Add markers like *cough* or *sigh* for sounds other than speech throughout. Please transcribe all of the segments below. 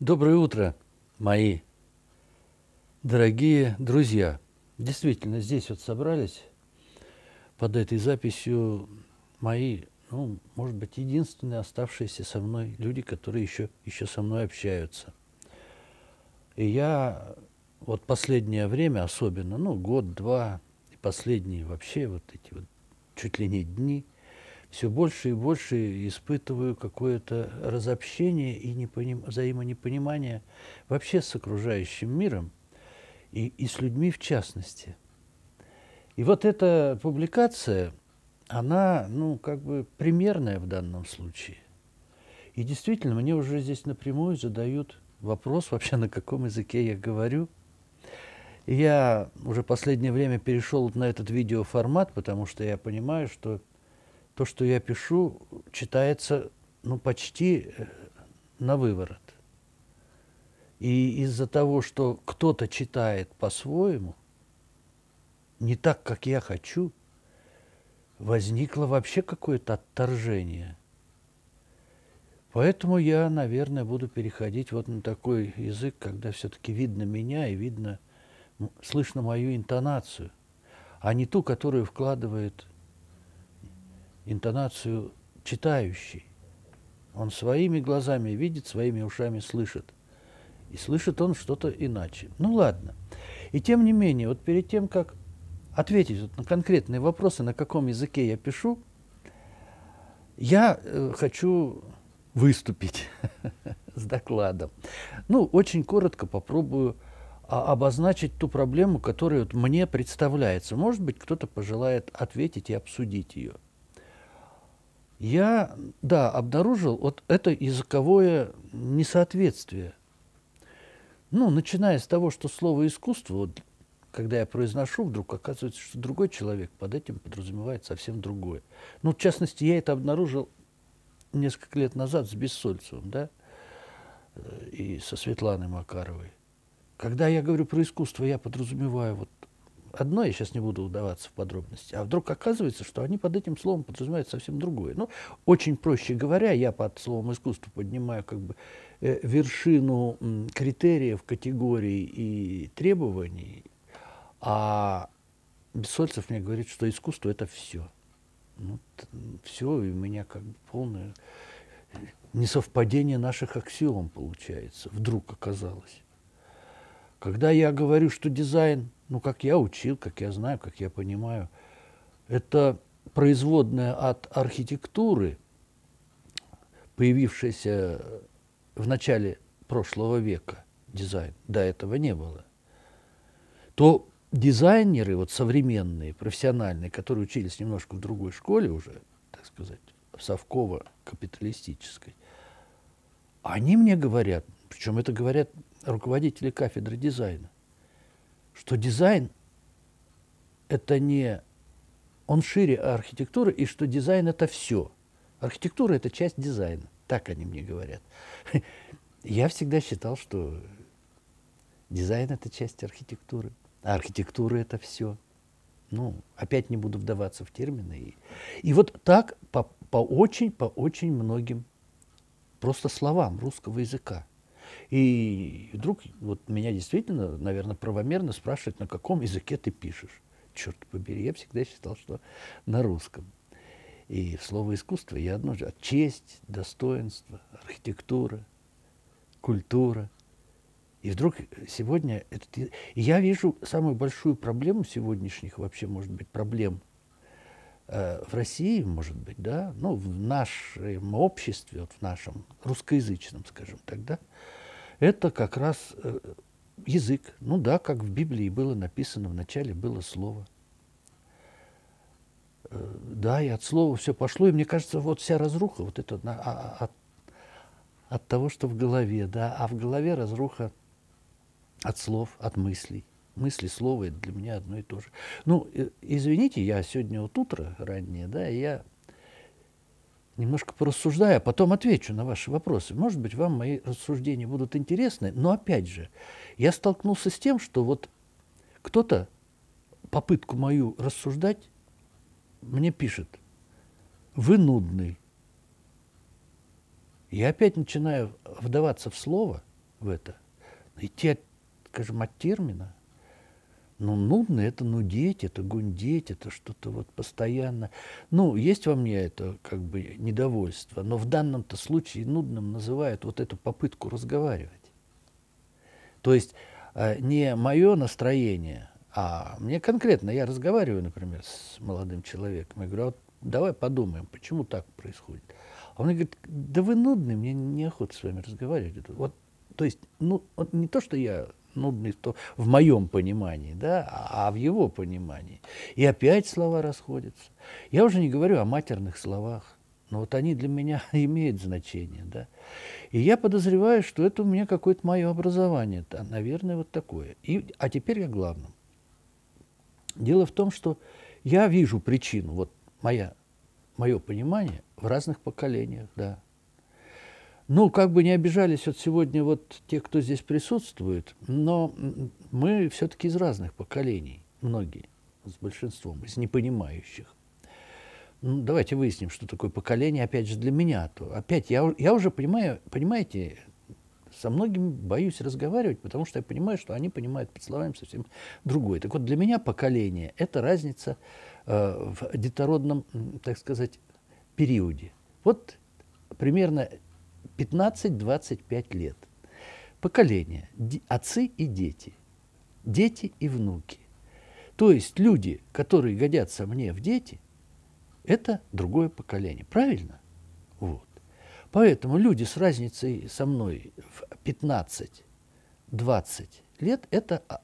Доброе утро, мои дорогие друзья. Действительно, здесь вот собрались под этой записью мои, ну, может быть, единственные оставшиеся со мной люди, которые еще, еще со мной общаются. И я вот последнее время особенно, ну, год-два, и последние вообще вот эти вот чуть ли не дни – все больше и больше испытываю какое-то разобщение и непоним... взаимонепонимание вообще с окружающим миром и, и с людьми в частности. И вот эта публикация, она, ну, как бы примерная в данном случае. И действительно, мне уже здесь напрямую задают вопрос вообще, на каком языке я говорю. я уже последнее время перешел на этот видеоформат, потому что я понимаю, что то, что я пишу, читается ну, почти э, на выворот. И из-за того, что кто-то читает по-своему, не так, как я хочу, возникло вообще какое-то отторжение. Поэтому я, наверное, буду переходить вот на такой язык, когда все-таки видно меня и видно, слышно мою интонацию, а не ту, которую вкладывает интонацию читающий. Он своими глазами видит, своими ушами слышит. И слышит он что-то иначе. Ну ладно. И тем не менее, вот перед тем, как ответить вот на конкретные вопросы, на каком языке я пишу, я э, хочу выступить *laughs* с докладом. Ну, очень коротко попробую а, обозначить ту проблему, которая вот мне представляется. Может быть, кто-то пожелает ответить и обсудить ее я, да, обнаружил вот это языковое несоответствие. Ну, начиная с того, что слово «искусство», вот, когда я произношу, вдруг оказывается, что другой человек под этим подразумевает совсем другое. Ну, в частности, я это обнаружил несколько лет назад с Бессольцевым, да, э, и со Светланой Макаровой. Когда я говорю про искусство, я подразумеваю вот одно, я сейчас не буду удаваться в подробности, а вдруг оказывается, что они под этим словом подразумевают совсем другое. Ну, очень проще говоря, я под словом искусство поднимаю как бы э, вершину м, критериев, категорий и требований, а Бессольцев мне говорит, что искусство это все. Ну, все, и у меня как бы полное э, несовпадение наших аксиом получается, вдруг оказалось. Когда я говорю, что дизайн ну, как я учил, как я знаю, как я понимаю, это производная от архитектуры, появившаяся в начале прошлого века, дизайн, до этого не было, то дизайнеры вот современные, профессиональные, которые учились немножко в другой школе уже, так сказать, в совково-капиталистической, они мне говорят, причем это говорят руководители кафедры дизайна, что дизайн – это не… Он шире архитектуры, и что дизайн – это все. Архитектура – это часть дизайна. Так они мне говорят. *laughs* Я всегда считал, что дизайн – это часть архитектуры. А архитектура – это все. Ну, опять не буду вдаваться в термины. И, и вот так по, по очень, по очень многим просто словам русского языка – и вдруг вот меня действительно, наверное, правомерно спрашивают, на каком языке ты пишешь. Черт побери, я всегда считал, что на русском. И слово искусство я одно же. Честь, достоинство, архитектура, культура. И вдруг сегодня этот... я вижу самую большую проблему сегодняшних вообще, может быть, проблем э, в России, может быть, да, ну, в нашем обществе, вот в нашем русскоязычном, скажем так, да, это как раз э, язык. Ну да, как в Библии было написано, в начале было слово. Э, да, и от слова все пошло, и мне кажется, вот вся разруха, вот это а, а, от, от того, что в голове, да, а в голове разруха от слов, от мыслей. Мысли, слово – это для меня одно и то же. Ну, э, извините, я сегодня вот утро раннее, да, я немножко порассуждаю, а потом отвечу на ваши вопросы. Может быть, вам мои рассуждения будут интересны, но опять же, я столкнулся с тем, что вот кто-то попытку мою рассуждать мне пишет, вы нудный. Я опять начинаю вдаваться в слово, в это, идти, от, скажем, от термина – ну, нудно это нудеть, это гундеть, это что-то вот постоянно. Ну, есть во мне это как бы недовольство, но в данном-то случае нудным называют вот эту попытку разговаривать. То есть э, не мое настроение, а мне конкретно, я разговариваю, например, с молодым человеком, я говорю, «А вот давай подумаем, почему так происходит. А он мне говорит, да вы нудный, мне неохота с вами разговаривать. Вот, то есть, ну, вот не то, что я ну, то в моем понимании, да, а в его понимании. И опять слова расходятся. Я уже не говорю о матерных словах, но вот они для меня *laughs* имеют значение, да. И я подозреваю, что это у меня какое-то мое образование, да, наверное, вот такое. И, а теперь я главным. Дело в том, что я вижу причину, вот моя, мое понимание в разных поколениях, да, ну, как бы не обижались вот сегодня вот те, кто здесь присутствует, но мы все-таки из разных поколений, многие, с большинством, из непонимающих. Ну, давайте выясним, что такое поколение, опять же, для меня. А то, опять, я, я уже понимаю, понимаете, со многими боюсь разговаривать, потому что я понимаю, что они понимают под словами совсем другое. Так вот, для меня поколение – это разница э, в детородном, так сказать, периоде. Вот примерно 15-25 лет. Поколение. Отцы и дети. Дети и внуки. То есть люди, которые годятся мне в дети, это другое поколение. Правильно? Вот. Поэтому люди с разницей со мной в 15-20 лет – это а,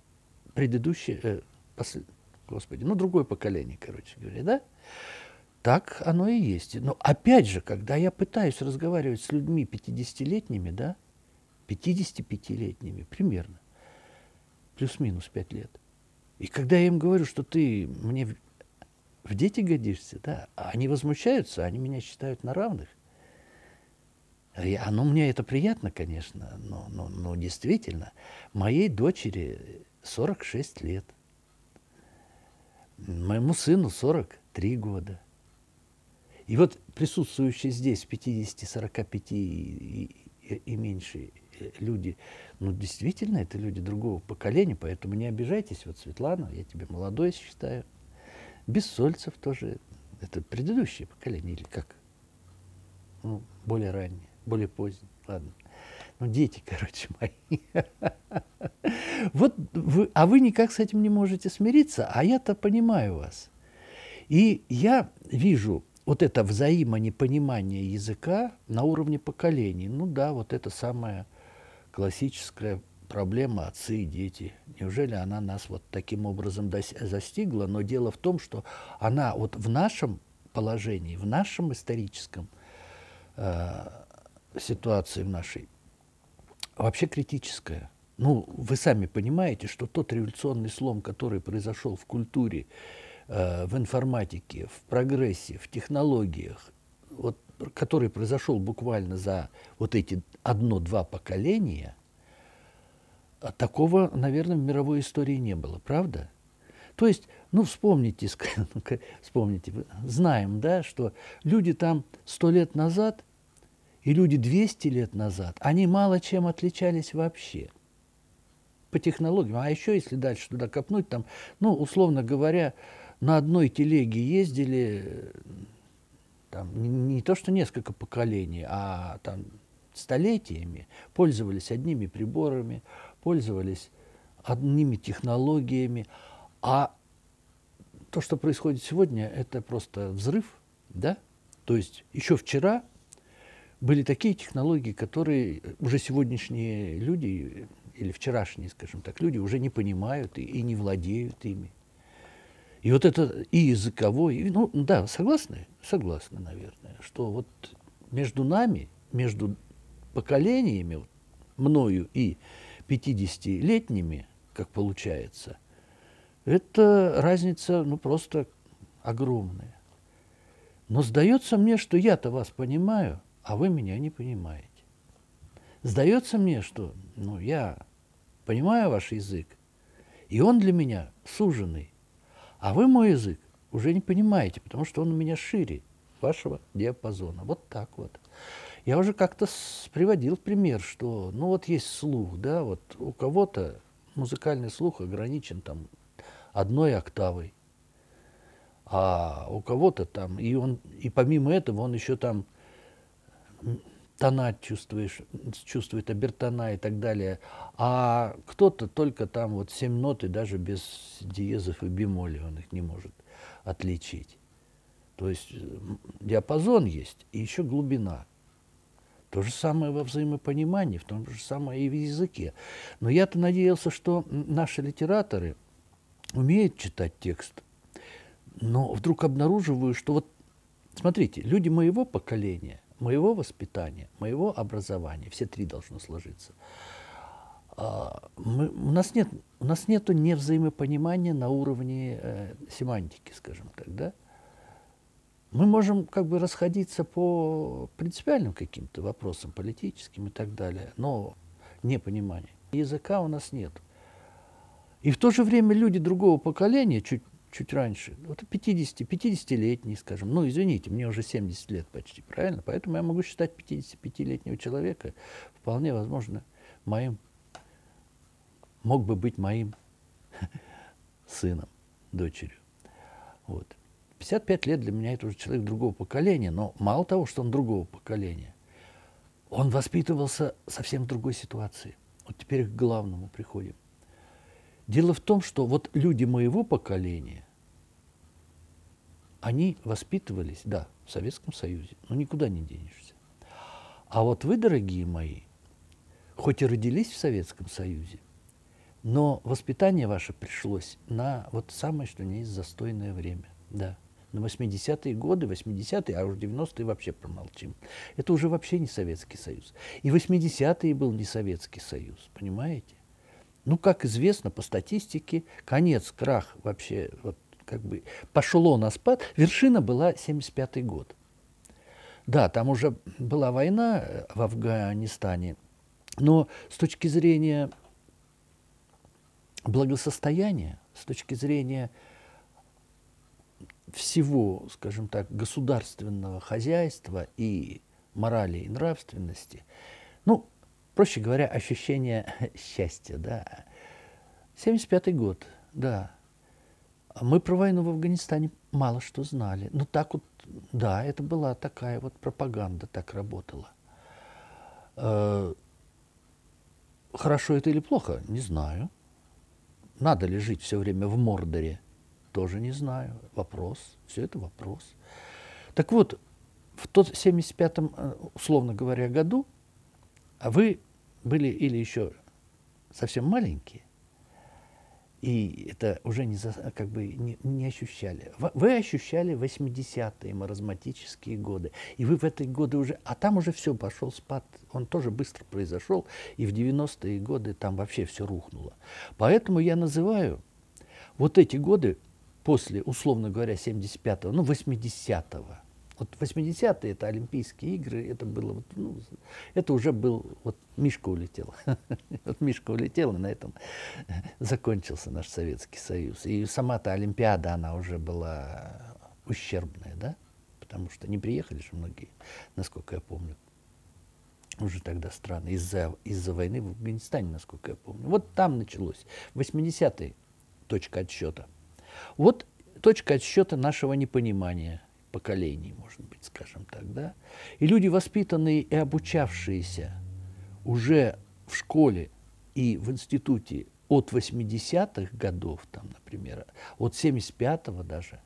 предыдущее, э, послед... господи, ну, другое поколение, короче говоря, да? Так оно и есть. Но опять же, когда я пытаюсь разговаривать с людьми 50-летними, да, 55-летними примерно, плюс-минус 5 лет, и когда я им говорю, что ты мне в дети годишься, да, а они возмущаются, они меня считают на равных. И а оно ну, мне это приятно, конечно, но, но, но действительно, моей дочери 46 лет, моему сыну 43 года – и вот присутствующие здесь 50, 45 и, и, и меньше э, люди, ну, действительно, это люди другого поколения, поэтому не обижайтесь. Вот Светлана, я тебе молодой считаю. Бессольцев тоже, это предыдущее поколение, или как? Ну, более раннее, более позднее, ладно. Ну, дети, *laughs* короче, мои. Вот вы, а вы никак с этим не можете смириться, а я-то понимаю вас. И я вижу вот это взаимонепонимание языка на уровне поколений, ну да, вот это самая классическая проблема отцы и дети. Неужели она нас вот таким образом застигла? Но дело в том, что она вот в нашем положении, в нашем историческом э, ситуации в нашей вообще критическая. Ну, вы сами понимаете, что тот революционный слом, который произошел в культуре, Э, в информатике, в прогрессе, в технологиях, вот, который произошел буквально за вот эти одно-два поколения, а такого, наверное, в мировой истории не было, правда? То есть, ну, вспомните, *laughs* ну, вспомните, знаем, да, что люди там сто лет назад и люди 200 лет назад, они мало чем отличались вообще по технологиям. А еще, если дальше туда копнуть, там, ну, условно говоря, на одной телеге ездили там, не то что несколько поколений, а там столетиями, пользовались одними приборами, пользовались одними технологиями. А то, что происходит сегодня, это просто взрыв, да? То есть еще вчера были такие технологии, которые уже сегодняшние люди или вчерашние, скажем так, люди уже не понимают и, и не владеют ими. И вот это и языковой, и, ну да, согласны? Согласны, наверное, что вот между нами, между поколениями, вот, мною и 50-летними, как получается, это разница ну просто огромная. Но сдается мне, что я-то вас понимаю, а вы меня не понимаете. Сдается мне, что ну, я понимаю ваш язык, и он для меня суженный, а вы мой язык уже не понимаете, потому что он у меня шире вашего диапазона. Вот так вот. Я уже как-то приводил пример, что, ну вот есть слух, да, вот у кого-то музыкальный слух ограничен там одной октавой, а у кого-то там, и он, и помимо этого он еще там тона чувствуешь, чувствует обертона и так далее. А кто-то только там вот семь нот и даже без диезов и бемолей он их не может отличить. То есть диапазон есть и еще глубина. То же самое во взаимопонимании, в том же самое и в языке. Но я-то надеялся, что наши литераторы умеют читать текст, но вдруг обнаруживаю, что вот, смотрите, люди моего поколения – моего воспитания, моего образования, все три должно сложиться. А, мы, у нас нет у нас нету невзаимопонимания на уровне э, семантики, скажем так, да? Мы можем как бы расходиться по принципиальным каким-то вопросам, политическим и так далее, но непонимания. Языка у нас нет. И в то же время люди другого поколения, чуть чуть раньше, вот 50, 50-летний, скажем, ну, извините, мне уже 70 лет почти, правильно? Поэтому я могу считать 55-летнего человека вполне возможно моим, мог бы быть моим *laughs* сыном, дочерью. Вот. 55 лет для меня это уже человек другого поколения, но мало того, что он другого поколения, он воспитывался совсем в другой ситуации. Вот теперь к главному приходим – Дело в том, что вот люди моего поколения, они воспитывались, да, в Советском Союзе, но никуда не денешься. А вот вы, дорогие мои, хоть и родились в Советском Союзе, но воспитание ваше пришлось на вот самое, что не есть, застойное время. Да. На 80-е годы, 80-е, а уж 90-е вообще промолчим. Это уже вообще не Советский Союз. И 80-е был не Советский Союз, понимаете? Ну, как известно, по статистике, конец, крах вообще, вот, как бы пошло на спад. Вершина была 1975 год. Да, там уже была война э, в Афганистане, но с точки зрения благосостояния, с точки зрения всего, скажем так, государственного хозяйства и морали и нравственности, ну, проще говоря, ощущение *laughs* счастья, да. 75 год, да. Мы про войну в Афганистане мало что знали. Но ну, так вот, да, это была такая вот пропаганда, так работала. Э, хорошо это или плохо, не знаю. Надо ли жить все время в Мордоре, тоже не знаю. Вопрос, все это вопрос. Так вот, в тот 75-м, э, условно говоря, году вы были или еще совсем маленькие, и это уже не, как бы не, не ощущали. Вы ощущали 80-е маразматические годы. И вы в эти годы уже... А там уже все, пошел спад. Он тоже быстро произошел. И в 90-е годы там вообще все рухнуло. Поэтому я называю вот эти годы после, условно говоря, 75-го, ну, 80-го, вот 80-е это Олимпийские игры, это было вот, ну, это уже был, вот Мишка улетел. *laughs* вот Мишка улетел, и на этом *laughs* закончился наш Советский Союз. И сама-то Олимпиада, она уже была ущербная, да? Потому что не приехали же многие, насколько я помню, уже тогда страны из-за из -за войны в Афганистане, насколько я помню. Вот там началось. 80-е точка отсчета. Вот точка отсчета нашего непонимания – поколений, может быть, скажем так, да? И люди, воспитанные и обучавшиеся уже в школе и в институте от 80-х годов, там, например, от 75-го даже,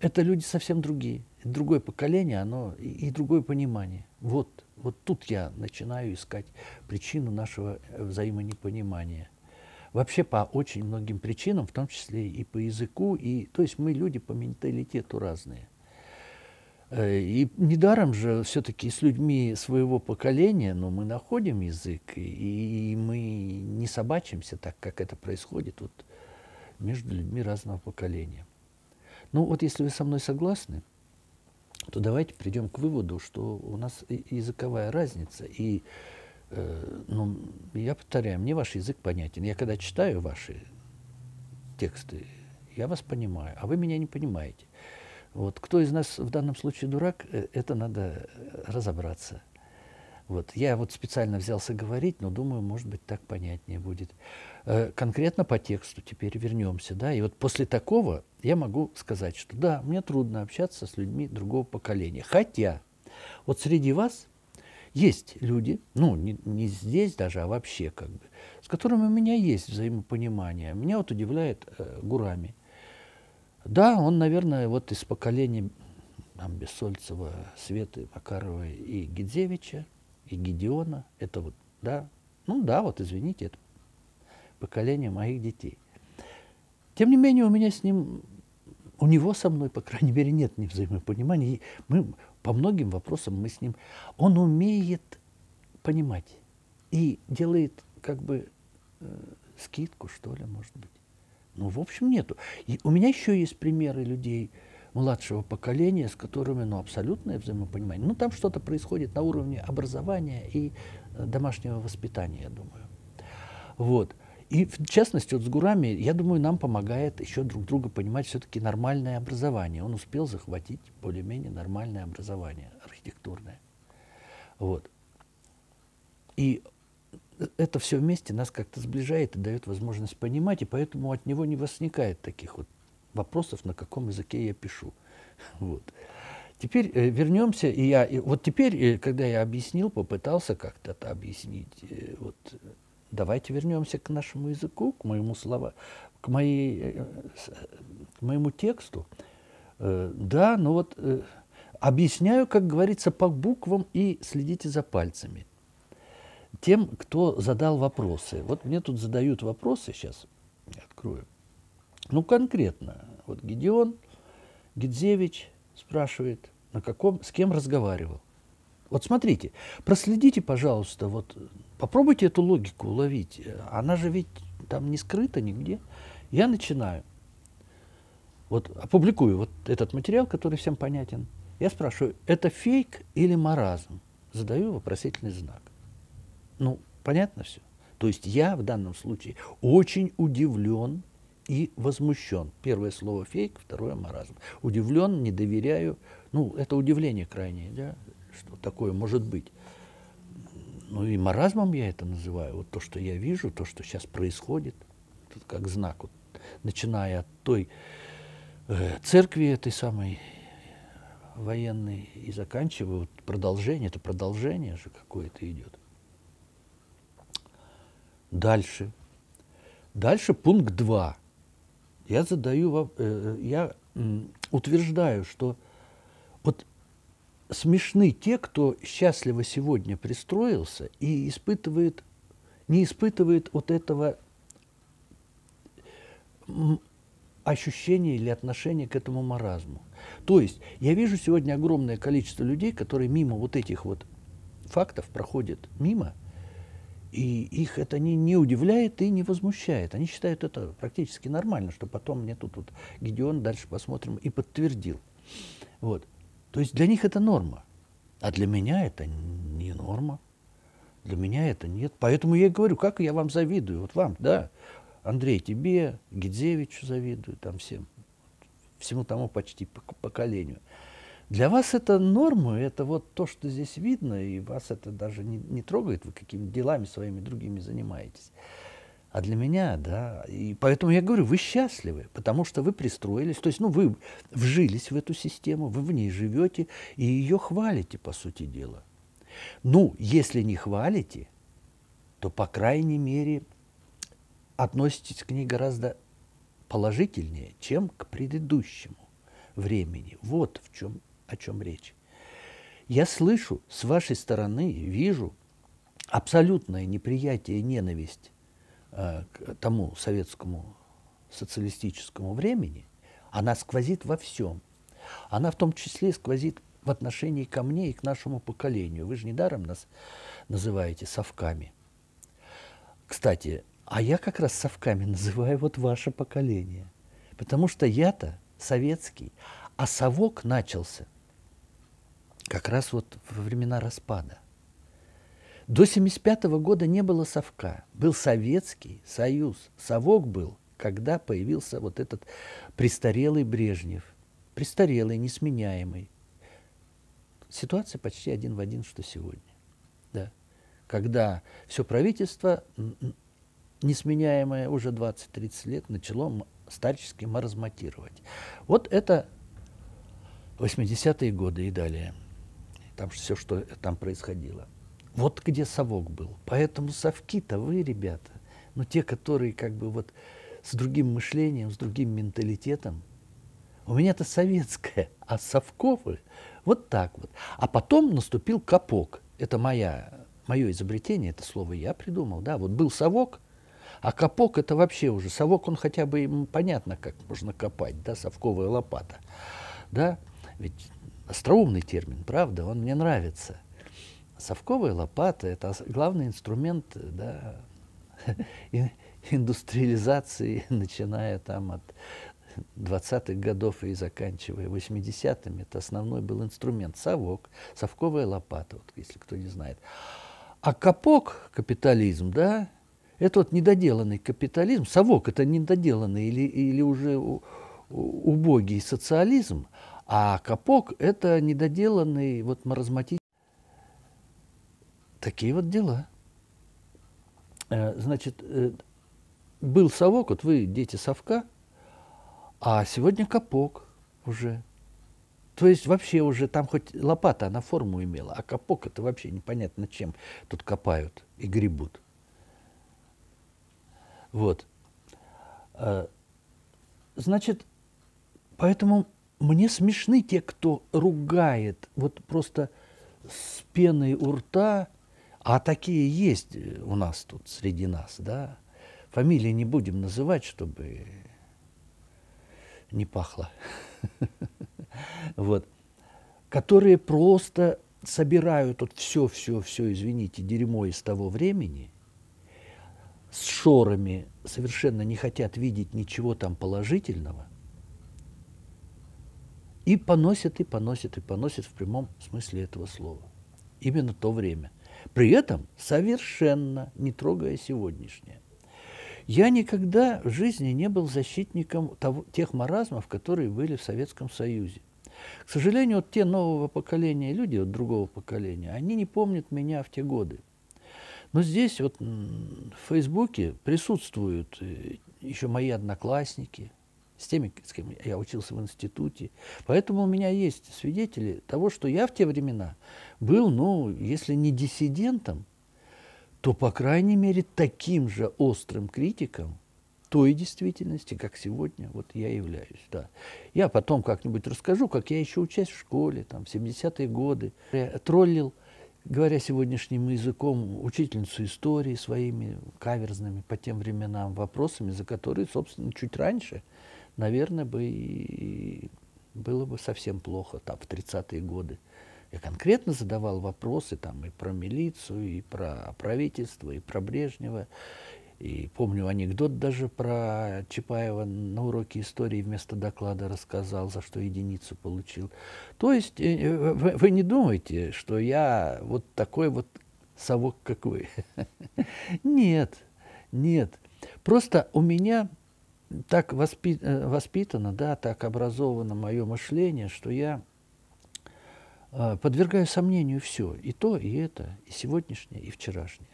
это люди совсем другие. Другое поколение, оно и, и другое понимание. Вот, вот тут я начинаю искать причину нашего э, взаимонепонимания – Вообще по очень многим причинам, в том числе и по языку, и, то есть мы люди по менталитету разные. Э, и недаром же все-таки с людьми своего поколения, но ну, мы находим язык, и, и мы не собачимся так, как это происходит вот между людьми разного поколения. Ну вот если вы со мной согласны, то давайте придем к выводу, что у нас языковая разница, и Э, ну, я повторяю, мне ваш язык понятен. Я когда читаю ваши тексты, я вас понимаю, а вы меня не понимаете. Вот, кто из нас в данном случае дурак, э, это надо разобраться. Вот. Я вот специально взялся говорить, но думаю, может быть, так понятнее будет. Э, конкретно по тексту теперь вернемся. Да? И вот после такого я могу сказать, что да, мне трудно общаться с людьми другого поколения. Хотя вот среди вас есть люди, ну, не, не здесь даже, а вообще как бы, с которыми у меня есть взаимопонимание. Меня вот удивляет э, Гурами. Да, он, наверное, вот из поколения там, Бессольцева, Светы, Макарова и Гидзевича, и Гедеона. Это вот, да, ну да, вот извините, это поколение моих детей. Тем не менее, у меня с ним, у него со мной, по крайней мере, нет невзаимопонимания. И мы, по многим вопросам мы с ним... Он умеет понимать и делает как бы э, скидку, что ли, может быть. Ну, в общем, нету. И у меня еще есть примеры людей младшего поколения, с которыми, ну, абсолютное взаимопонимание. Ну, там что-то происходит на уровне образования и э, домашнего воспитания, я думаю. Вот. И в частности, вот с Гурами, я думаю, нам помогает еще друг друга понимать все-таки нормальное образование. Он успел захватить более-менее нормальное образование архитектурное. Вот. И это все вместе нас как-то сближает и дает возможность понимать, и поэтому от него не возникает таких вот вопросов, на каком языке я пишу. *laughs* Вот. Теперь э, вернемся, и я, и вот теперь, э, когда я объяснил, попытался как-то это объяснить, э, вот Давайте вернемся к нашему языку, к моему слова, к, моей, э, к моему тексту. Э, да, ну вот э, объясняю, как говорится, по буквам и следите за пальцами. Тем, кто задал вопросы. Вот мне тут задают вопросы сейчас, я открою. Ну, конкретно, вот Гедеон Гедзевич спрашивает, на каком, с кем разговаривал. Вот смотрите, проследите, пожалуйста, вот Попробуйте эту логику уловить. Она же ведь там не скрыта нигде. Я начинаю. Вот опубликую вот этот материал, который всем понятен. Я спрашиваю, это фейк или маразм? Задаю вопросительный знак. Ну, понятно все. То есть я в данном случае очень удивлен и возмущен. Первое слово фейк, второе маразм. Удивлен, не доверяю. Ну, это удивление крайнее, да, что такое может быть ну и маразмом я это называю, вот то, что я вижу, то, что сейчас происходит, тут как знак, вот, начиная от той э, церкви этой самой военной и заканчивая вот, продолжение, это продолжение же какое-то идет. Дальше. Дальше пункт 2. Я задаю, э, э, я утверждаю, что смешны те, кто счастливо сегодня пристроился и испытывает, не испытывает вот этого ощущения или отношения к этому маразму. То есть я вижу сегодня огромное количество людей, которые мимо вот этих вот фактов проходят мимо, и их это не, не удивляет и не возмущает. Они считают это практически нормально, что потом мне тут вот Гедеон, дальше посмотрим, и подтвердил. Вот. То есть для них это норма. А для меня это не норма. Для меня это нет. Поэтому я и говорю, как я вам завидую. Вот вам, да. Андрей, тебе, Гидзевичу завидую, там всем. Всему тому почти поколению. Для вас это норма, это вот то, что здесь видно, и вас это даже не, не трогает, вы какими делами своими другими занимаетесь а для меня, да. И поэтому я говорю, вы счастливы, потому что вы пристроились, то есть, ну, вы вжились в эту систему, вы в ней живете и ее хвалите, по сути дела. Ну, если не хвалите, то, по крайней мере, относитесь к ней гораздо положительнее, чем к предыдущему времени. Вот в чем, о чем речь. Я слышу с вашей стороны, вижу абсолютное неприятие и ненависть Э, к тому советскому социалистическому времени, она сквозит во всем. Она в том числе сквозит в отношении ко мне и к нашему поколению. Вы же недаром нас называете совками. Кстати, а я как раз совками *laughs* называю вот ваше поколение. Потому что я-то советский, а совок начался как раз вот во времена распада. До 1975 года не было совка. Был Советский Союз. Совок был, когда появился вот этот престарелый Брежнев. Престарелый, несменяемый. Ситуация почти один в один, что сегодня. Да. Когда все правительство несменяемое уже 20-30 лет начало старчески маразматировать. Вот это 80-е годы и далее. Там все, что там происходило. Вот где совок был. Поэтому совки-то вы, ребята, но те, которые как бы вот с другим мышлением, с другим менталитетом, у меня-то советское, а совковы вот так вот. А потом наступил капок. Это моя, мое изобретение, это слово я придумал. Да? Вот был совок, а капок это вообще уже. Совок, он хотя бы ему понятно, как можно копать, да, совковая лопата. Да? Ведь остроумный термин, правда, он мне нравится совковая лопата – это главный инструмент да, *laughs* индустриализации, *laughs* начиная там от 20-х годов и заканчивая 80-ми. Это основной был инструмент – совок, совковая лопата, вот, если кто не знает. А капок – капитализм, да, это вот недоделанный капитализм. Совок – это недоделанный или, или уже убогий социализм, а капок – это недоделанный вот маразматический Такие вот дела. Э, значит, э, был совок, вот вы дети совка, а сегодня капок уже. То есть вообще уже там хоть лопата, она форму имела, а капок это вообще непонятно чем тут копают и гребут. Вот. Э, значит, поэтому мне смешны те, кто ругает вот просто с пеной у рта а такие есть э, у нас тут, среди нас, да. Фамилии не будем называть, чтобы не пахло. *laughs* Вот. Которые просто собирают вот все, все, все, извините, дерьмо из того времени, с шорами совершенно не хотят видеть ничего там положительного, и поносят, и поносят, и поносят в прямом смысле этого слова. Именно то время при этом совершенно не трогая сегодняшнее. Я никогда в жизни не был защитником того, тех маразмов, которые были в Советском Союзе. К сожалению, вот те нового поколения люди, вот другого поколения, они не помнят меня в те годы. Но здесь вот в Фейсбуке присутствуют э, еще мои одноклассники, с теми, с кем я учился в институте. Поэтому у меня есть свидетели того, что я в те времена был, ну, если не диссидентом, то, по крайней мере, таким же острым критиком той действительности, как сегодня вот я являюсь. Да. Я потом как-нибудь расскажу, как я еще учась в школе, там, в 70-е годы. Я троллил, говоря сегодняшним языком, учительницу истории своими каверзными по тем временам вопросами, за которые, собственно, чуть раньше – наверное, бы и было бы совсем плохо там, в 30-е годы. Я конкретно задавал вопросы там, и про милицию, и про правительство, и про Брежнева. И помню анекдот даже про Чапаева на уроке истории вместо доклада рассказал, за что единицу получил. То есть э, э, вы, вы не думаете, что я вот такой вот совок, как вы. *laughs* Нет, нет. Просто у меня так воспи, э, воспитано, да, так образовано мое мышление, что я э, подвергаю сомнению все, и то, и это, и сегодняшнее, и вчерашнее.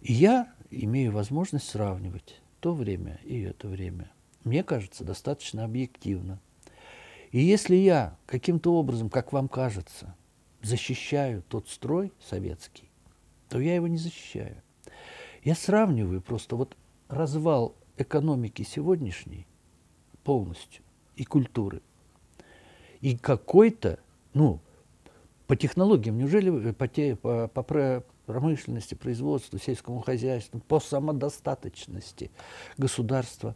И я имею возможность сравнивать то время и это время. Мне кажется, достаточно объективно. И если я каким-то образом, как вам кажется, защищаю тот строй советский, то я его не защищаю. Я сравниваю просто вот развал экономики сегодняшней полностью и культуры. И какой-то, ну, по технологиям, неужели э, по, те, по, по промышленности, производству, сельскому хозяйству, по самодостаточности государства,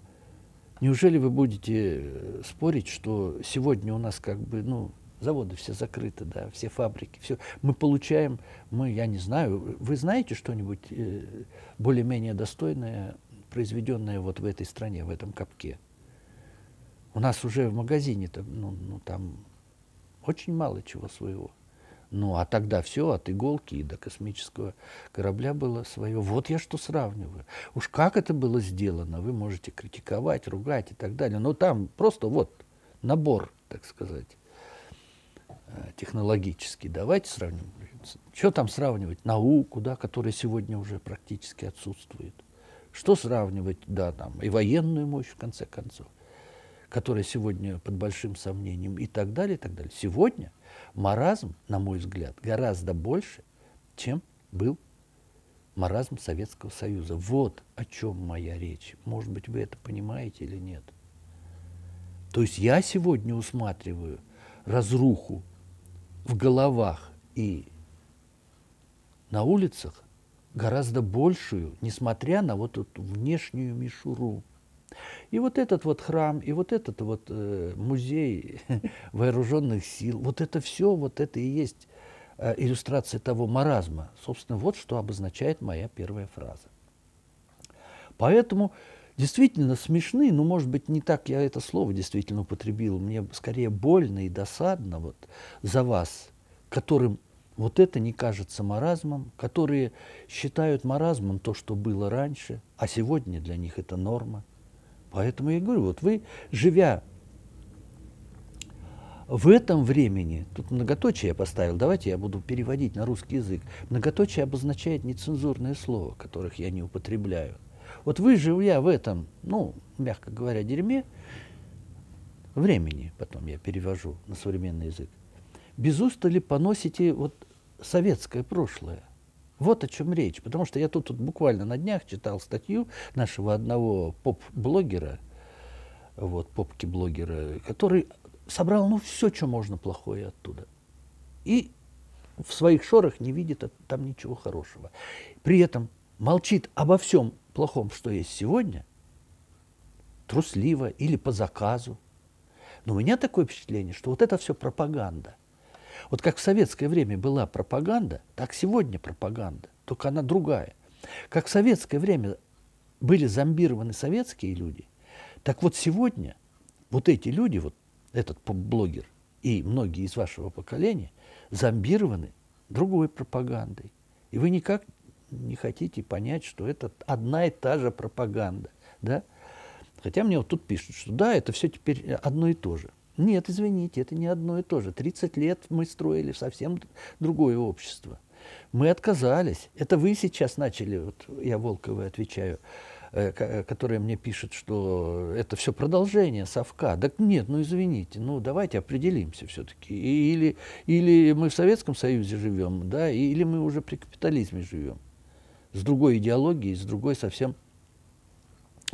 неужели вы будете э, спорить, что сегодня у нас как бы, ну, заводы все закрыты, да, все фабрики, все. Мы получаем, мы, я не знаю, вы знаете что-нибудь э, более-менее достойное произведенная вот в этой стране, в этом капке. У нас уже в магазине -то, ну, ну, там очень мало чего своего. Ну, а тогда все от иголки и до космического корабля было свое. Вот я что сравниваю. Уж как это было сделано, вы можете критиковать, ругать и так далее. Но там просто вот набор, так сказать, э, технологический. Давайте сравним. Что там сравнивать? Науку, да, которая сегодня уже практически отсутствует. Что сравнивать, да, там, и военную мощь, в конце концов, которая сегодня под большим сомнением, и так далее, и так далее. Сегодня маразм, на мой взгляд, гораздо больше, чем был маразм Советского Союза. Вот о чем моя речь. Может быть, вы это понимаете или нет. То есть я сегодня усматриваю разруху в головах и на улицах гораздо большую, несмотря на вот эту внешнюю мишуру. И вот этот вот храм, и вот этот вот э, музей *laughs* вооруженных сил, вот это все, вот это и есть э, иллюстрация того маразма. Собственно, вот что обозначает моя первая фраза. Поэтому действительно смешны, но, ну, может быть, не так я это слово действительно употребил, мне скорее больно и досадно вот за вас, которым вот это не кажется маразмом, которые считают маразмом то, что было раньше, а сегодня для них это норма. Поэтому я говорю, вот вы, живя в этом времени, тут многоточие я поставил, давайте я буду переводить на русский язык. Многоточие обозначает нецензурные слова, которых я не употребляю. Вот вы, живя в этом, ну, мягко говоря, дерьме, времени, потом я перевожу на современный язык, без устали поносите вот советское прошлое. Вот о чем речь. Потому что я тут, тут буквально на днях читал статью нашего одного поп-блогера, вот, попки-блогера, который собрал, ну, все, что можно плохое оттуда. И в своих шорах не видит там ничего хорошего. При этом молчит обо всем плохом, что есть сегодня, трусливо или по заказу. Но у меня такое впечатление, что вот это все пропаганда. Вот как в советское время была пропаганда, так сегодня пропаганда, только она другая. Как в советское время были зомбированы советские люди, так вот сегодня вот эти люди, вот этот блогер и многие из вашего поколения, зомбированы другой пропагандой. И вы никак не хотите понять, что это одна и та же пропаганда. Да? Хотя мне вот тут пишут, что да, это все теперь одно и то же. Нет, извините, это не одно и то же. 30 лет мы строили совсем другое общество. Мы отказались. Это вы сейчас начали, вот я Волковой отвечаю, э, э, которая мне пишет, что это все продолжение совка. Так нет, ну извините, ну давайте определимся все-таки. Или, или мы в Советском Союзе живем, да, или мы уже при капитализме живем. С другой идеологией, с другой совсем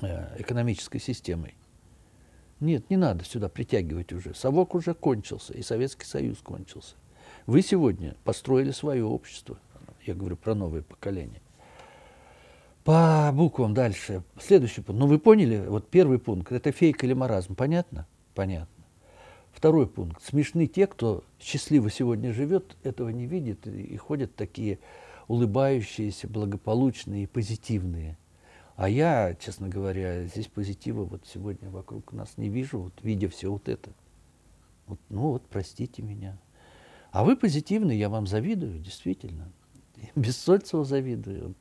э, экономической системой. Нет, не надо сюда притягивать уже. Совок уже кончился, и Советский Союз кончился. Вы сегодня построили свое общество. Я говорю про новое поколение. По буквам дальше. Следующий пункт. Ну, вы поняли, вот первый пункт – это фейк или маразм. Понятно? Понятно. Второй пункт. Смешны те, кто счастливо сегодня живет, этого не видит и, и ходят такие улыбающиеся, благополучные, позитивные – а я, честно говоря, здесь позитива вот сегодня вокруг нас не вижу, вот видя все вот это. Вот, ну вот, простите меня. А вы позитивны, я вам завидую, действительно. *laughs* без Бессольцеву завидую.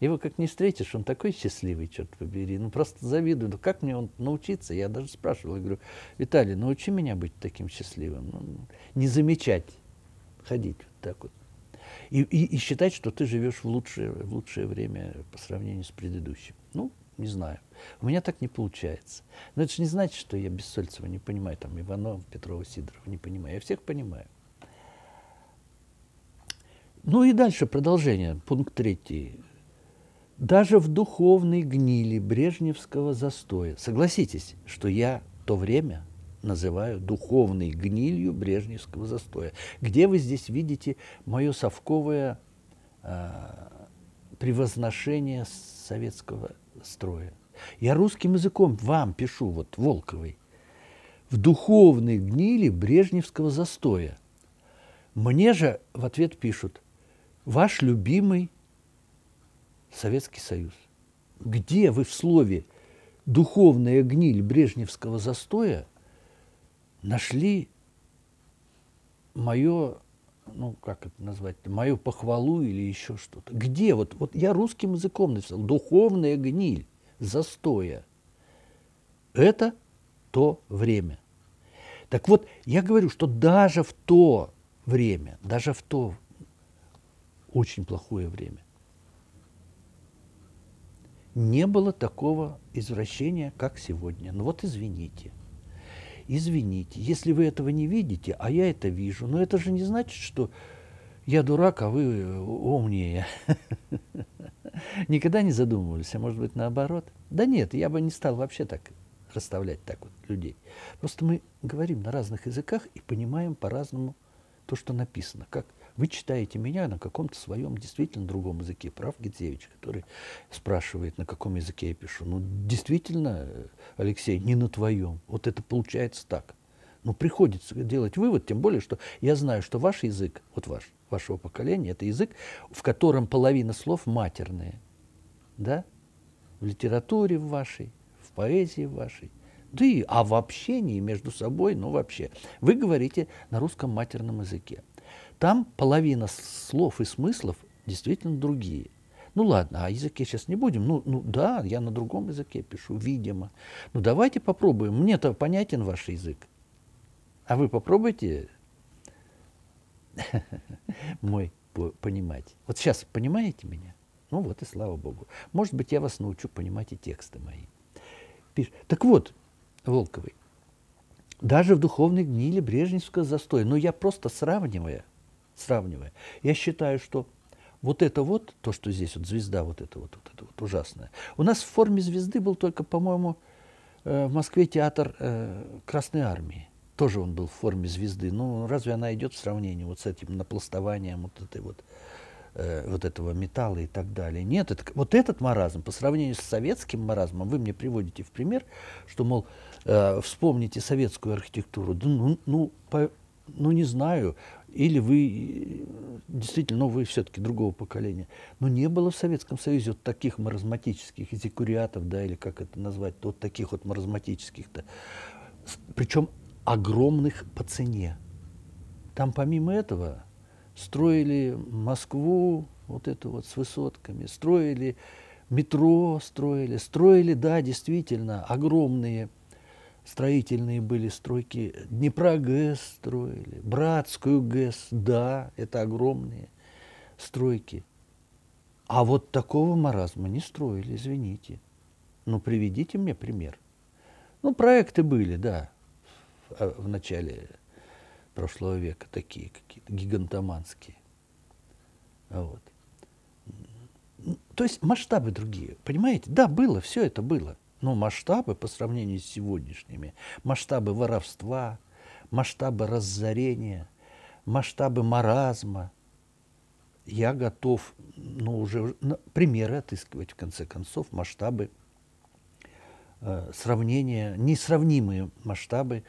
Его как не встретишь, он такой счастливый, черт побери. Ну, просто завидую. Ну, как мне он научиться? Я даже спрашивал, я говорю, Виталий, научи меня быть таким счастливым. Ну, не замечать, ходить вот так вот и, и, и считать, что ты живешь в лучшее, в лучшее время по сравнению с предыдущим. Ну, не знаю. У меня так не получается. Но это же не значит, что я Бессольцева не понимаю, там Иванова, Петрова, сидорова не понимаю. Я всех понимаю. Ну и дальше продолжение, пункт третий. Даже в духовной гнили брежневского застоя. Согласитесь, что я то время называю духовной гнилью брежневского застоя. Где вы здесь видите мое совковое э, превозношение советского строя? Я русским языком вам пишу, вот Волковый, в духовной гнили брежневского застоя. Мне же в ответ пишут, ваш любимый Советский Союз. Где вы в слове «духовная гниль брежневского застоя» нашли мое, ну как это назвать, мою похвалу или еще что-то. Где? Вот, вот я русским языком написал. Духовная гниль, застоя. Это то время. Так вот, я говорю, что даже в то время, даже в то очень плохое время, не было такого извращения, как сегодня. Ну вот извините. Извините, если вы этого не видите, а я это вижу, но это же не значит, что я дурак, а вы э, умнее. *laughs* Никогда не задумывались, а может быть наоборот? Да нет, я бы не стал вообще так расставлять так вот людей. Просто мы говорим на разных языках и понимаем по-разному то, что написано, как вы читаете меня на каком-то своем действительно другом языке. Прав Гидзевич, который спрашивает, на каком языке я пишу. Ну, действительно, э, Алексей, не на твоем. Вот это получается так. Ну, приходится делать вывод, тем более, что я знаю, что ваш язык, вот ваш, вашего поколения, это язык, в котором половина слов матерные. Да? В литературе вашей, в поэзии вашей. Да и а в общении между собой, ну вообще. Вы говорите на русском матерном языке. Там половина слов и смыслов действительно другие. Ну ладно, а о языке сейчас не будем. Ну, ну да, я на другом языке пишу, видимо. Ну давайте попробуем. Мне-то понятен ваш язык. А вы попробуйте *laughs* мой понимать. Вот сейчас понимаете меня? Ну вот и слава богу. Может быть, я вас научу понимать и тексты мои. Пиш... Так вот, Волковый, даже в духовной гниле Брежневского застоя, но я просто сравнивая сравнивая. Я считаю, что вот это вот, то, что здесь вот звезда, вот это вот, вот это вот ужасное. У нас в форме звезды был только, по-моему, э, в Москве театр э, Красной Армии. Тоже он был в форме звезды. Ну, разве она идет в сравнении вот с этим напластованием вот этой вот э, вот этого металла и так далее. Нет, это, вот этот маразм по сравнению с советским маразмом, вы мне приводите в пример, что, мол, э, вспомните советскую архитектуру. Да, ну, ну, по, ну, не знаю, или вы э, действительно, но ну, вы все-таки другого поколения. Но не было в Советском Союзе вот таких маразматических эзикуриатов, да, или как это назвать, вот таких вот маразматических-то. Причем огромных по цене. Там помимо этого строили Москву, вот эту вот с высотками, строили метро, строили, строили, да, действительно, огромные строительные были стройки. Днепра ГЭС строили, Братскую ГЭС, да, это огромные стройки. А вот такого маразма не строили, извините. Ну, приведите мне пример. Ну, проекты были, да, а, в начале прошлого века такие какие-то гигантоманские. Вот. То есть масштабы другие, понимаете? Да, было, все это было. Но ну, масштабы по сравнению с сегодняшними, масштабы воровства, масштабы разорения, масштабы маразма, я готов ну, уже примеры отыскивать, в конце концов, масштабы э, сравнения, несравнимые масштабы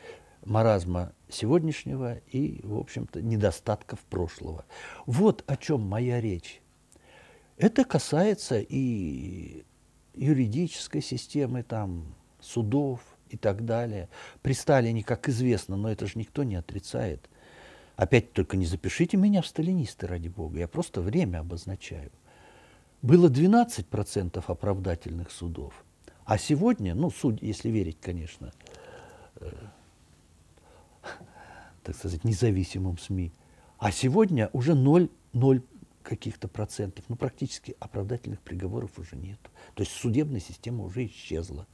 маразма сегодняшнего и, в общем-то, недостатков прошлого. Вот о чем моя речь. Это касается и юридической системы, там, судов и так далее. При Сталине, как известно, но это же никто не отрицает. Опять только не запишите меня в сталинисты, ради бога, я просто время обозначаю. Было 12% оправдательных судов, а сегодня, ну, суд, если верить, конечно, э, *laughs* так сказать, независимым СМИ, а сегодня уже 0,0 каких-то процентов, но практически оправдательных приговоров уже нет. То есть судебная система уже исчезла.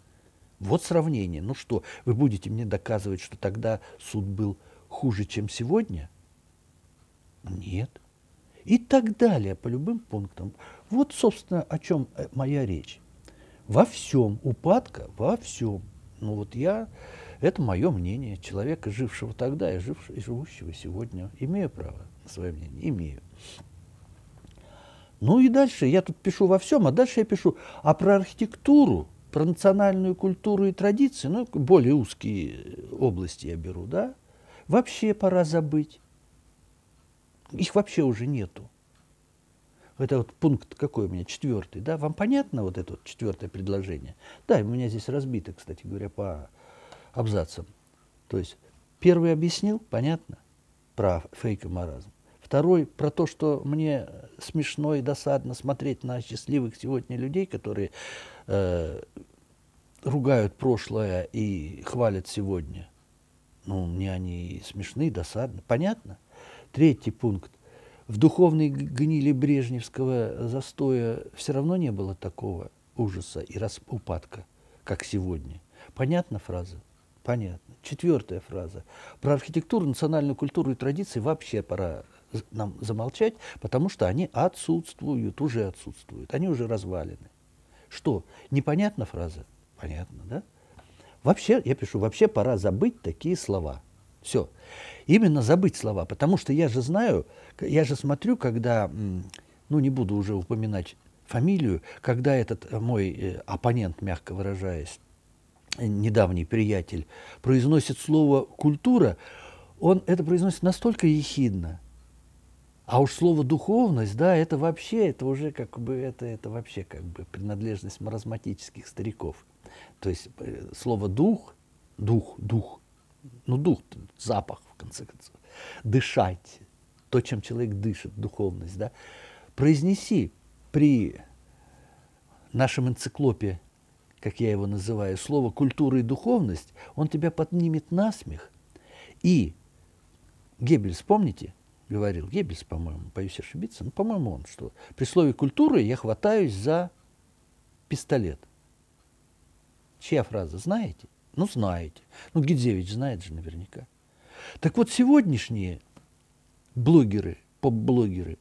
Вот сравнение. Ну что, вы будете мне доказывать, что тогда суд был хуже, чем сегодня? Нет. И так далее по любым пунктам. Вот, собственно, о чем э, моя речь. Во всем упадка, во всем. Ну вот я, это мое мнение, человека, жившего тогда и, жившего, и живущего сегодня. Имею право на свое мнение? Имею. Ну и дальше я тут пишу во всем, а дальше я пишу а про архитектуру, про национальную культуру и традиции, ну, более узкие э, области я беру, да, вообще пора забыть. Их вообще уже нету. Это вот пункт какой у меня, четвертый, да, вам понятно вот это вот четвертое предложение? Да, у меня здесь разбито, кстати говоря, по абзацам. То есть первый объяснил, понятно, про фейк и маразм. Второй про то, что мне смешно и досадно смотреть на счастливых сегодня людей, которые э, ругают прошлое и хвалят сегодня. Ну, мне они смешны, досадны. Понятно? Третий пункт. В духовной гнили брежневского застоя все равно не было такого ужаса и упадка, как сегодня. Понятна фраза? Понятно. Четвертая фраза. Про архитектуру, национальную культуру и традиции вообще пора нам замолчать, потому что они отсутствуют, уже отсутствуют, они уже развалины. Что? Непонятна фраза? Понятно, да? Вообще, я пишу, вообще пора забыть такие слова. Все. Именно забыть слова, потому что я же знаю, я же смотрю, когда, ну не буду уже упоминать фамилию, когда этот э, мой э, оппонент, мягко выражаясь, э, недавний приятель, произносит слово «культура», он это произносит настолько ехидно, а уж слово духовность, да, это вообще, это уже как бы, это, это вообще как бы принадлежность маразматических стариков. То есть э, слово дух, дух, дух, ну дух, запах в конце концов, дышать, то, чем человек дышит, духовность, да, произнеси при нашем энциклопе, как я его называю, слово культура и духовность, он тебя поднимет на смех. И Геббельс, вспомните говорил, Геббельс, по-моему, боюсь ошибиться, но ну, по-моему, он, что при слове культуры я хватаюсь за пистолет. Чья фраза? Знаете? Ну, знаете. Ну, Гидзевич знает же наверняка. Так вот, сегодняшние блогеры, поп-блогеры,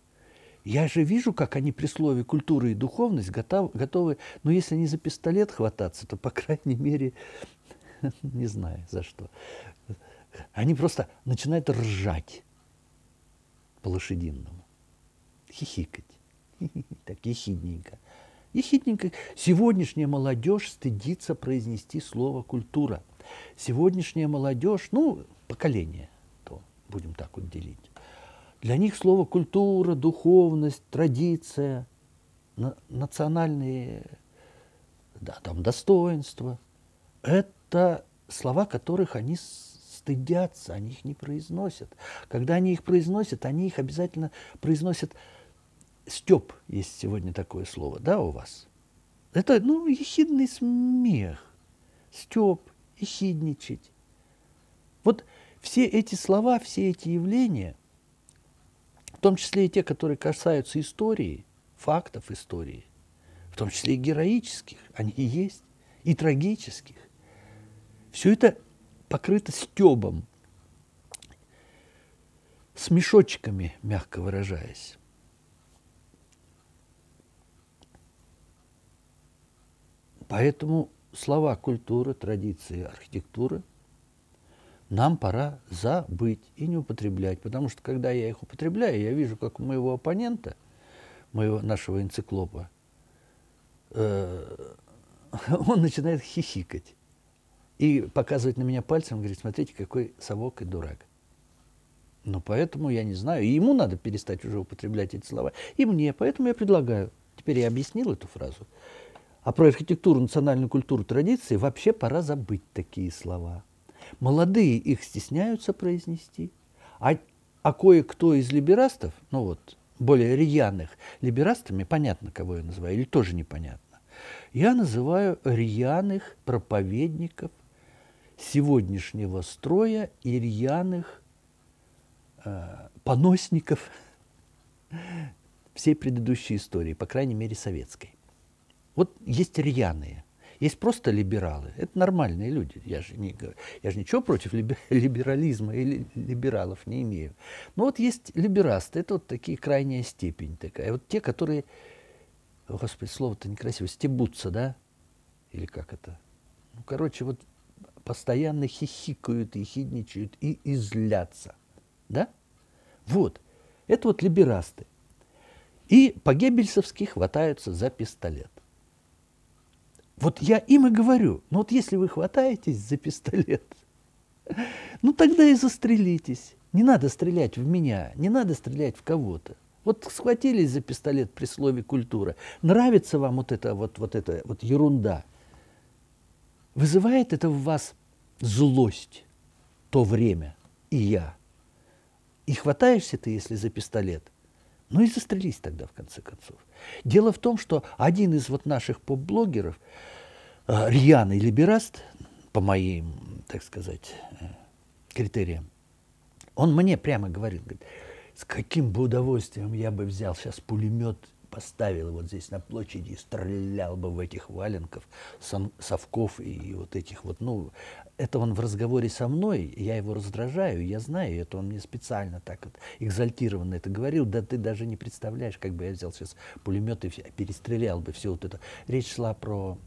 я же вижу, как они при слове «культура» и «духовность» готов, готовы, ну, если не за пистолет хвататься, то, по крайней мере, *laughs* не знаю за что. Они просто начинают ржать по лошадинному Хихикать. *laughs* Так ехидненько. Ехидненько. Сегодняшняя молодежь стыдится произнести слово «культура». Сегодняшняя молодежь, ну, поколение, то будем так вот делить. Для них слово «культура», «духовность», «традиция», на, национальные да, там, достоинства – это слова, которых они стыдятся, они их не произносят. Когда они их произносят, они их обязательно произносят степ, есть сегодня такое слово, да, у вас? Это, ну, ехидный смех, степ, ехидничать. Вот все эти слова, все эти явления, в том числе и те, которые касаются истории, фактов истории, в том числе и героических, они и есть, и трагических, все это покрыта стебом, с мешочками, мягко выражаясь. Поэтому слова культура, традиции, архитектура нам пора забыть и не употреблять, потому что когда я их употребляю, я вижу, как у моего оппонента, моего нашего энциклопа, э, *laughs* он начинает хихикать и показывает на меня пальцем, говорит, смотрите, какой совок и дурак. Но поэтому я не знаю, и ему надо перестать уже употреблять эти слова, и мне, поэтому я предлагаю. Теперь я объяснил эту фразу. А про архитектуру, национальную культуру, традиции вообще пора забыть такие слова. Молодые их стесняются произнести, а, а кое-кто из либерастов, ну вот, более рьяных либерастами, понятно, кого я называю, или тоже непонятно, я называю рьяных проповедников сегодняшнего строя ирьяных э, поносников всей предыдущей истории, по крайней мере советской. Вот есть рьяные, есть просто либералы. Это нормальные люди. Я же, не, я же ничего против *laughs* либерализма или либералов не имею. Но вот есть либерасты. Это вот такие крайняя степень такая. Вот те, которые, господи, слово-то некрасиво, стебутся, да? Или как это? Ну, короче, вот постоянно хихикают, ехидничают и излятся. Да? Вот. Это вот либерасты. И по-геббельсовски хватаются за пистолет. Вот я им и говорю, ну вот если вы хватаетесь за пистолет, *laughs* ну тогда и застрелитесь. Не надо стрелять в меня, не надо стрелять в кого-то. Вот схватились за пистолет при слове «культура». Нравится вам вот эта вот, вот эта вот ерунда – Вызывает это в вас злость то время и я. И хватаешься ты, если за пистолет. Ну и застрелись тогда, в конце концов. Дело в том, что один из вот наших поп-блогеров, э, рьяный либераст, по моим, так сказать, э, критериям, он мне прямо говорит, говорит, с каким бы удовольствием я бы взял сейчас пулемет поставил вот здесь на площади и стрелял бы в этих валенков, совков и вот этих вот, ну, это он в разговоре со мной, я его раздражаю, я знаю это, он мне специально так вот экзальтированно это говорил, да ты даже не представляешь, как бы я взял сейчас пулемет и перестрелял бы все вот это. Речь шла про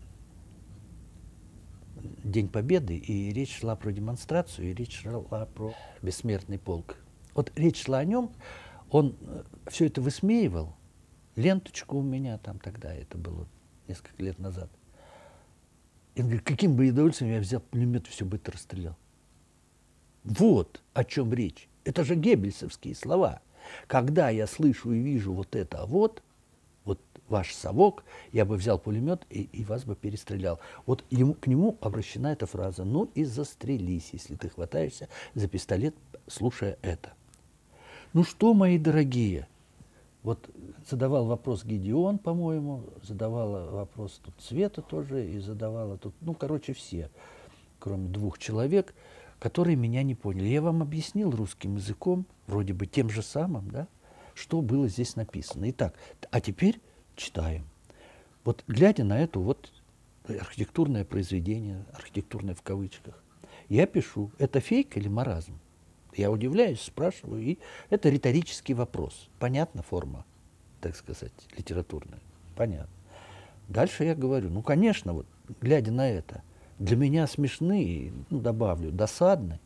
День Победы, и речь шла про демонстрацию, и речь шла про бессмертный полк. Вот речь шла о нем, он э, все это высмеивал, ленточку у меня там тогда, это было несколько лет назад. И он говорит, каким бы удовольствием я взял пулемет и все бы это расстрелял. Вот о чем речь. Это же геббельсовские слова. Когда я слышу и вижу вот это а вот, вот ваш совок, я бы взял пулемет и, и вас бы перестрелял. Вот ему, к нему обращена эта фраза. Ну и застрелись, если ты хватаешься за пистолет, слушая это. Ну что, мои дорогие, вот задавал вопрос Гедеон, по-моему, задавала вопрос тут Света тоже, и задавала тут, ну, короче, все, кроме двух человек, которые меня не поняли. Я вам объяснил русским языком, вроде бы тем же самым, да, что было здесь написано. Итак, а теперь читаем. Вот глядя на это вот архитектурное произведение, архитектурное в кавычках, я пишу, это фейк или маразм? Я удивляюсь, спрашиваю, и это риторический вопрос. Понятна форма, так сказать, литературная? Понятно. Дальше я говорю, ну, конечно, вот, глядя на это, для меня смешны, ну, добавлю, досадны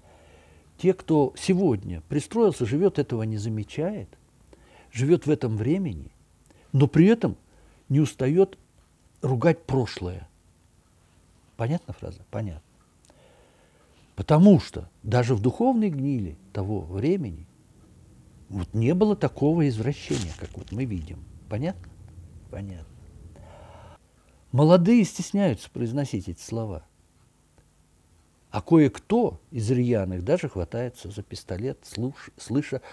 те, кто сегодня пристроился, живет, этого не замечает, живет в этом времени, но при этом не устает ругать прошлое. Понятна фраза? Понятно. Потому что даже в духовной гнили того времени вот не было такого извращения, как вот мы видим. Понятно? Понятно. Молодые стесняются произносить эти слова. А кое-кто из рьяных даже хватается за пистолет, слуш, слыша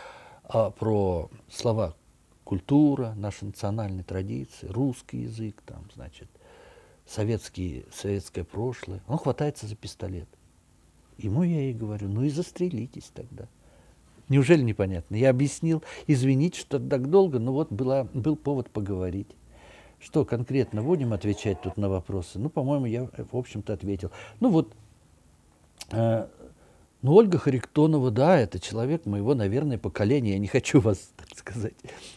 а, про слова культура, наши национальные традиции, русский язык, там, значит, советские, советское прошлое. Он хватается за пистолет. Ему я и говорю, ну и застрелитесь тогда. Неужели непонятно? Я объяснил, извините, что так долго, но вот была, был повод поговорить. Что конкретно будем отвечать тут на вопросы? Ну, по-моему, я, в общем-то, ответил. Ну вот, э, ну, Ольга Харитонова, да, это человек моего, наверное, поколения. Я не хочу *laughs* вас, так сказать,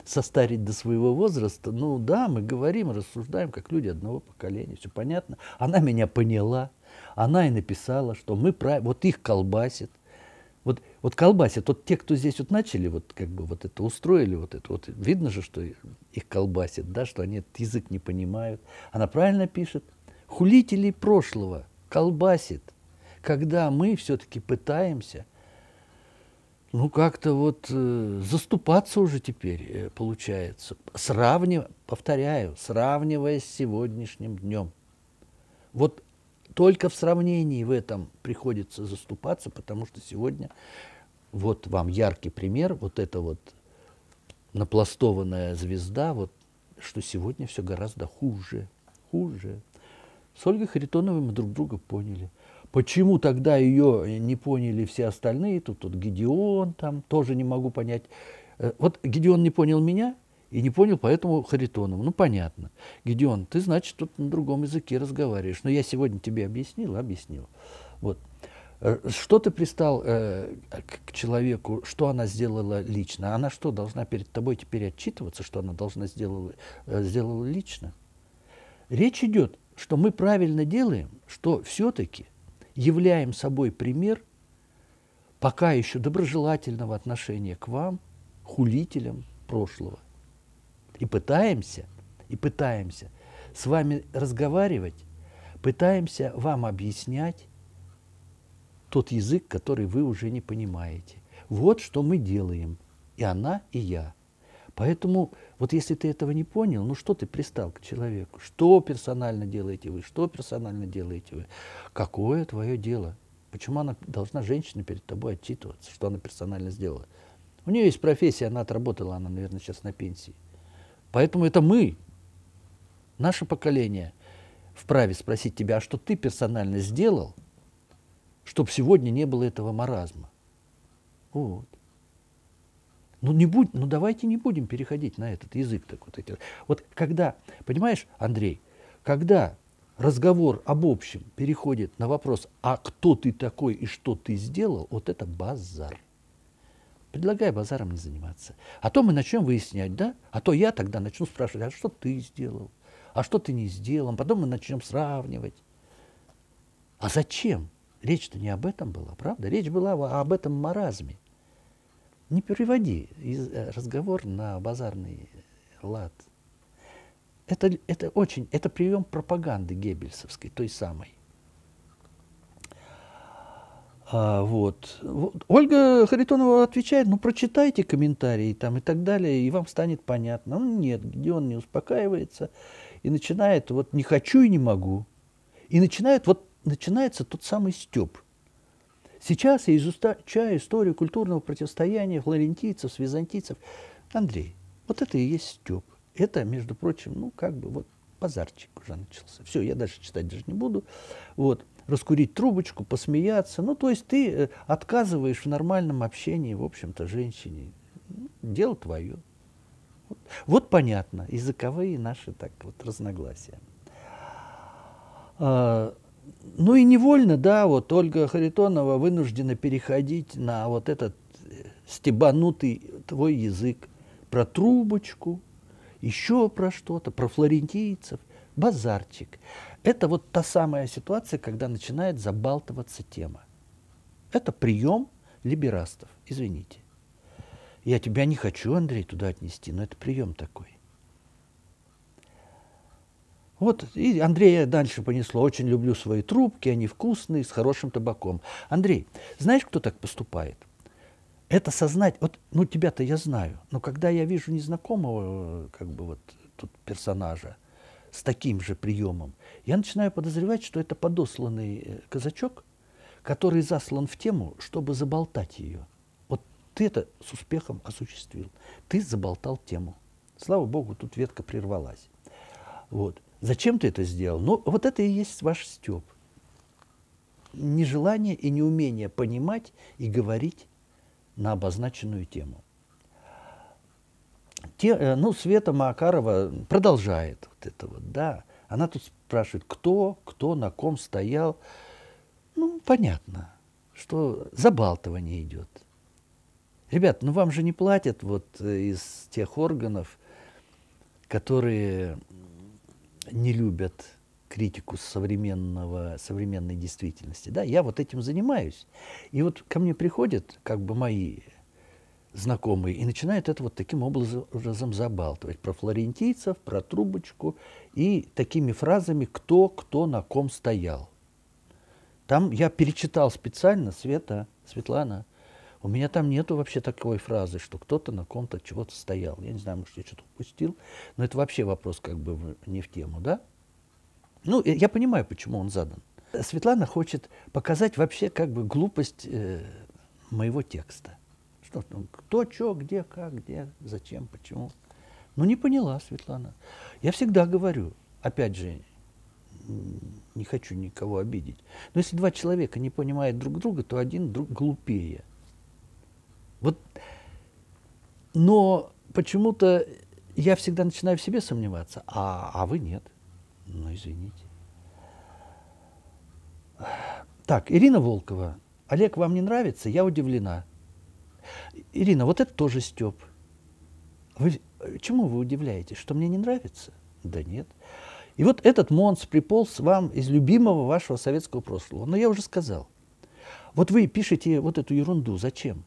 состарить до своего возраста. Ну да, мы говорим, рассуждаем, как люди одного поколения, все понятно. Она меня поняла. Она и написала, что мы прав... вот их колбасит. Вот, вот колбасит, вот те, кто здесь вот начали, вот как бы вот это устроили, вот это вот, видно же, что их колбасит, да, что они этот язык не понимают. Она правильно пишет, хулителей прошлого колбасит, когда мы все-таки пытаемся ну, как-то вот э, заступаться уже теперь э, получается. Сравнив... Повторяю, сравнивая с сегодняшним днем. Вот только в сравнении в этом приходится заступаться, потому что сегодня вот вам яркий пример, вот эта вот напластованная звезда, вот что сегодня все гораздо хуже, хуже. С Ольгой Харитоновой мы друг друга поняли. Почему тогда ее не поняли все остальные? Тут, тут Гедеон там, тоже не могу понять. Э, вот Гедеон не понял меня, и не понял, поэтому Харитонов. Ну, понятно. Гедеон, ты, значит, тут на другом языке разговариваешь. Но я сегодня тебе объяснил, объяснил. Вот. Э, что ты пристал э, к человеку, что она сделала лично? Она что, должна перед тобой теперь отчитываться, что она должна сделала, э, сделала лично? Речь идет, что мы правильно делаем, что все-таки являем собой пример пока еще доброжелательного отношения к вам, хулителям прошлого – и пытаемся, и пытаемся с вами разговаривать, пытаемся вам объяснять тот язык, который вы уже не понимаете. Вот что мы делаем. И она, и я. Поэтому вот если ты этого не понял, ну что ты пристал к человеку? Что персонально делаете вы? Что персонально делаете вы? Какое твое дело? Почему она должна, женщина, перед тобой отчитываться, что она персонально сделала? У нее есть профессия, она отработала, она, наверное, сейчас на пенсии. Поэтому это мы, наше поколение, вправе спросить тебя, а что ты персонально сделал, чтобы сегодня не было этого маразма? Вот. Ну, не будь, ну давайте не будем переходить на этот язык. Так вот, эти. вот когда, понимаешь, Андрей, когда разговор об общем переходит на вопрос, а кто ты такой и что ты сделал, вот это базар. Предлагаю базаром не заниматься. А то мы начнем выяснять, да? А то я тогда начну спрашивать, а что ты сделал? А что ты не сделал? Потом мы начнем сравнивать. А зачем? Речь-то не об этом была, правда? Речь была об этом маразме. Не переводи э, разговор на базарный лад. Это, это очень, это прием пропаганды геббельсовской, той самой. А, вот. вот. Ольга Харитонова отвечает, ну, прочитайте комментарии там и так далее, и вам станет понятно. Ну, нет, где он не успокаивается и начинает вот «не хочу и не могу». И начинает, вот, начинается тот самый стёб. Сейчас я изучаю историю культурного противостояния флорентийцев с византийцев. Андрей, вот это и есть стёб. Это, между прочим, ну, как бы вот базарчик уже начался. Все, я дальше читать даже не буду. Вот раскурить трубочку, посмеяться. Ну, то есть ты э, отказываешь в нормальном общении, в общем-то, женщине. Ну, дело твое. Вот, вот понятно, языковые наши так вот разногласия. А, ну и невольно, да, вот Ольга Харитонова вынуждена переходить на вот этот э, стебанутый твой язык про трубочку, еще про что-то, про флорентийцев, базарчик. Это вот та самая ситуация, когда начинает забалтываться тема. Это прием либерастов, извините. Я тебя не хочу, Андрей, туда отнести, но это прием такой. Вот, и Андрея дальше понесло. Очень люблю свои трубки, они вкусные, с хорошим табаком. Андрей, знаешь, кто так поступает? Это сознать, вот, ну тебя-то я знаю, но когда я вижу незнакомого, э, как бы вот тут персонажа, с таким же приемом, я начинаю подозревать, что это подосланный э, казачок, который заслан в тему, чтобы заболтать ее. Вот ты это с успехом осуществил. Ты заболтал тему. Слава богу, тут ветка прервалась. Вот. Зачем ты это сделал? Ну, вот это и есть ваш степ. Нежелание и неумение понимать и говорить на обозначенную тему. Те, э, ну, Света Макарова продолжает вот это вот, да. Она тут спрашивает, кто, кто на ком стоял. Ну, понятно, что забалтывание идет. Ребят, ну вам же не платят вот э, из тех органов, которые не любят критику современного, современной действительности. Да, я вот этим занимаюсь. И вот ко мне приходят как бы мои знакомые и начинают это вот таким образом забалтывать про флорентийцев, про трубочку и такими фразами «кто, кто на ком стоял». Там я перечитал специально Света, Светлана, у меня там нету вообще такой фразы, что кто-то на ком-то чего-то стоял. Я не знаю, может, я что-то упустил, но это вообще вопрос как бы не в тему, да? Ну, э, я понимаю, почему он задан. Светлана хочет показать вообще как бы глупость э, моего текста что там, кто, что, где, как, где, зачем, почему. Ну, не поняла Светлана. Я всегда говорю, опять же, не хочу никого обидеть, но если два человека не понимают друг друга, то один друг глупее. Вот, но почему-то я всегда начинаю в себе сомневаться, а, а вы нет. Ну, извините. Так, Ирина Волкова. Олег, вам не нравится? Я удивлена. Ирина, вот это тоже Степ. Вы, э, чему вы удивляетесь? Что мне не нравится? Да нет. И вот этот Монс приполз вам из любимого вашего советского прошлого. Но я уже сказал. Вот вы пишете вот эту ерунду. Зачем?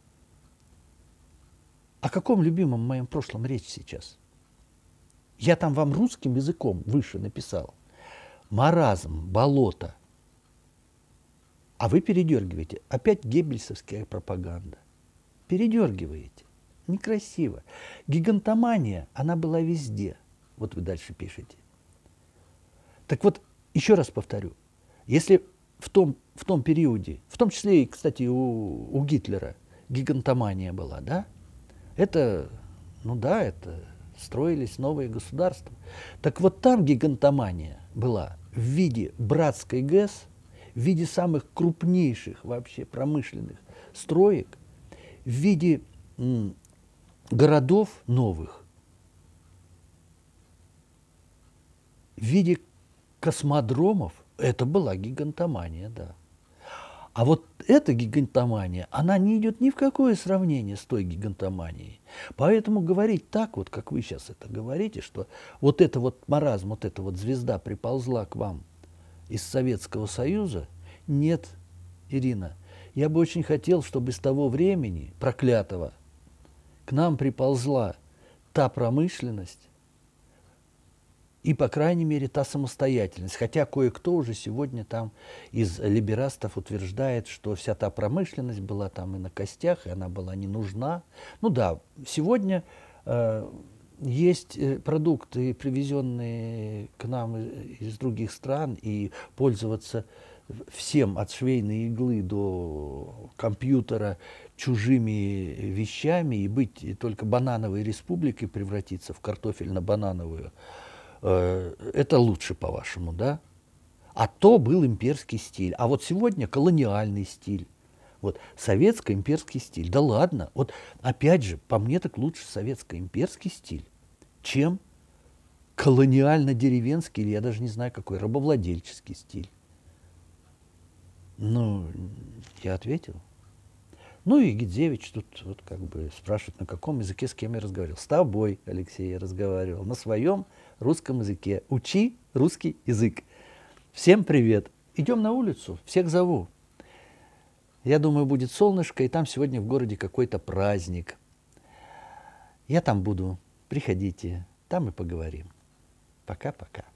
О каком любимом моем прошлом речь сейчас? Я там вам русским языком выше написал. Маразм, болото. А вы передергиваете. Опять геббельсовская пропаганда передергиваете. Некрасиво. Гигантомания, она была везде. Вот вы дальше пишете. Так вот, еще раз повторю, если в том, в том периоде, в том числе, кстати, у, у Гитлера гигантомания была, да, это, ну да, это строились новые государства. Так вот там гигантомания была в виде братской ГЭС, в виде самых крупнейших вообще промышленных строек – в виде городов новых, в виде космодромов, это была гигантомания, да. А вот эта гигантомания, она не идет ни в какое сравнение с той гигантоманией. Поэтому говорить так, вот как вы сейчас это говорите, что вот это вот маразм, вот эта вот звезда приползла к вам из Советского Союза, нет, Ирина – я бы очень хотел, чтобы с того времени, проклятого, к нам приползла та промышленность и, по крайней мере, та самостоятельность. Хотя кое-кто уже сегодня там из либерастов утверждает, что вся та промышленность была там и на костях, и она была не нужна. Ну да, сегодня э, есть э, продукты, привезенные к нам из других стран, и пользоваться всем от швейной иглы до компьютера чужими вещами и быть и только банановой республикой превратиться в картофельно-банановую, э, это лучше, по-вашему, да? А то был имперский стиль. А вот сегодня колониальный стиль. Вот советско-имперский стиль. Да ладно. Вот опять же, по мне так лучше советско-имперский стиль, чем колониально-деревенский или я даже не знаю какой, рабовладельческий стиль. Ну, я ответил. Ну и Гидзевич тут вот как бы спрашивает, на каком языке с кем я разговаривал. С тобой, Алексей, я разговаривал. На своем русском языке. Учи русский язык. Всем привет. Идем на улицу, всех зову. Я думаю, будет солнышко, и там сегодня в городе какой-то праздник. Я там буду. Приходите, там и поговорим. Пока-пока.